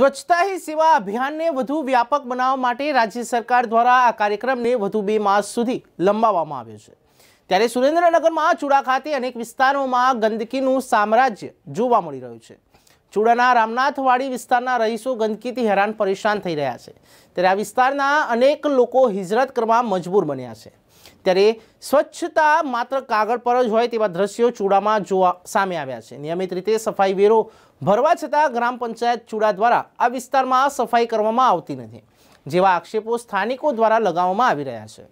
સ્વચ્છતા હી સેવા અભિયાનને વધુ વ્યાપક બનાવવા માટે રાજ્ય સરકાર દ્વારા આ કાર્યક્રમને વધુ બે માસ સુધી લંબાવવામાં આવ્યો છે ત્યારે સુરેન્દ્રનગરમાં ચૂડા ખાતે અનેક વિસ્તારોમાં ગંદકીનું સામ્રાજ્ય જોવા મળી રહ્યું છે ચુડાના રામનાથવાડી વિસ્તારના રહીશો ગંદકીથી હેરાન પરેશાન થઈ રહ્યા છે ત્યારે આ વિસ્તારના અનેક લોકો હિજરત કરવા મજબૂર બન્યા છે ત્યારે સ્વચ્છતા માત્ર કાગળ પર જ હોય તેવા દ્રશ્યો ચૂડામાં જોવા સામે આવ્યા છે નિયમિત રીતે સફાઈ વેરો ભરવા છતાં ગ્રામ પંચાયત ચૂડા દ્વારા આ વિસ્તારમાં સફાઈ કરવામાં આવતી નથી જેવા આક્ષેપો સ્થાનિકો દ્વારા લગાવવામાં આવી રહ્યા છે